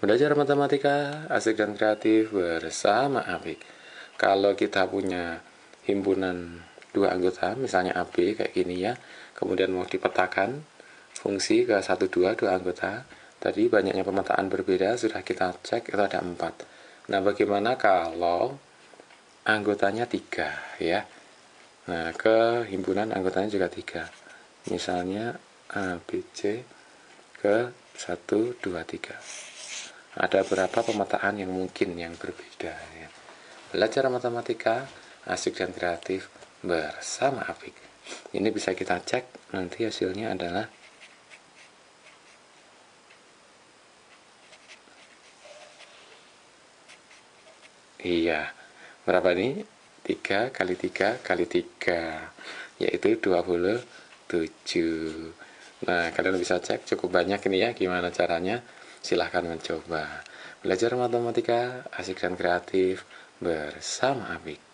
Belajar matematika asik dan kreatif bersama Apik. Kalau kita punya himpunan dua anggota, misalnya AB kayak gini ya, kemudian mau dipetakan fungsi ke satu dua dua anggota, tadi banyaknya pemetaan berbeda, sudah kita cek itu ada empat. Nah, bagaimana kalau anggotanya tiga ya? Nah, ke himpunan anggotanya juga tiga, Misalnya ABC ke satu dua tiga ada beberapa pemetaan yang mungkin yang berbeda ya. belajar matematika asik dan kreatif bersama Apik ini bisa kita cek nanti hasilnya adalah iya berapa nih 3 kali 3 kali 3 yaitu 27 nah kalian bisa cek cukup banyak ini ya gimana caranya silahkan mencoba. Belajar matematika, asik dan kreatif bersama Abik.